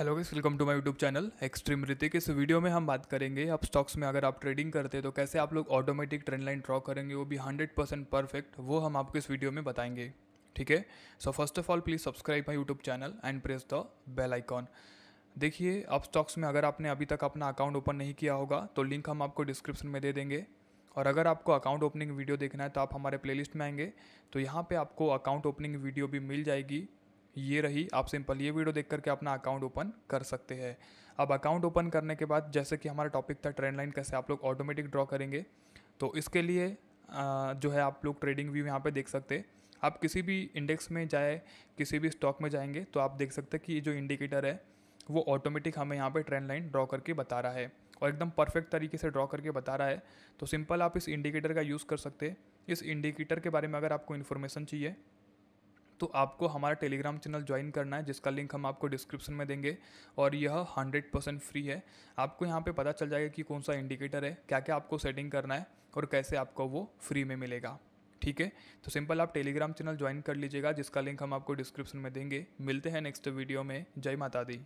hello guys welcome to my YouTube channel extreme Hrithik इस वीडियो में हम बात करेंगे आप स्टॉक्स में अगर आप ट्रेडिंग करते हैं तो कैसे आप लोग ऑटोमेटिक ट्रेंड लाइन ड्रॉ करेंगे वो भी 100 परसेंट परफेक्ट वो हम आपको इस वीडियो में बताएंगे ठीक है so first of all please subscribe my YouTube channel and press the bell icon देखिए अब स्टॉक्स में अगर आपने अभी तक अपना अकाउंट ओपन नहीं किया होगा तो लिंक हम आपको डिस्क्रिप्शन में दे देंगे और अगर आपको अकाउंट ओपनिंग वीडियो देखना है तो आप हमारे प्लेलिस्ट में आएंगे तो यहाँ पे आपको अकाउंट ओपनिंग वीडियो भी मिल जाएगी ये रही आप सिंपल ये वीडियो देख करके अपना अकाउंट ओपन कर सकते हैं अब अकाउंट ओपन करने के बाद जैसे कि हमारा टॉपिक था ट्रेंड लाइन कैसे आप लोग ऑटोमेटिक ड्रॉ करेंगे तो इसके लिए जो है आप लोग ट्रेडिंग व्यू यहाँ पे देख सकते हैं आप किसी भी इंडेक्स में जाए किसी भी स्टॉक में जाएंगे तो आप देख सकते हैं कि ये जो इंडिकेटर है वो ऑटोमेटिक हमें यहाँ पे ट्रेंड लाइन ड्रॉ करके बता रहा है और एकदम परफेक्ट तरीके से ड्रॉ करके बता रहा है तो सिंपल आप इस इंडिकेटर का यूज़ कर सकते हैं इस इंडिकेटर के बारे में अगर आपको इन्फॉर्मेशन चाहिए तो आपको हमारा टेलीग्राम चैनल ज्वाइन करना है जिसका लिंक हम आपको डिस्क्रिप्शन में देंगे और यह हंड्रेड परसेंट फ्री है आपको यहाँ पे पता चल जाएगा कि कौन सा इंडिकेटर है क्या क्या आपको सेटिंग करना है और कैसे आपको वो फ्री में मिलेगा ठीक है तो सिंपल आप टेलीग्राम चैनल ज्वाइन कर लीजिएगा जिसका लिंक हम आपको डिस्क्रिप्शन में देंगे मिलते हैं नेक्स्ट वीडियो में जय माता दी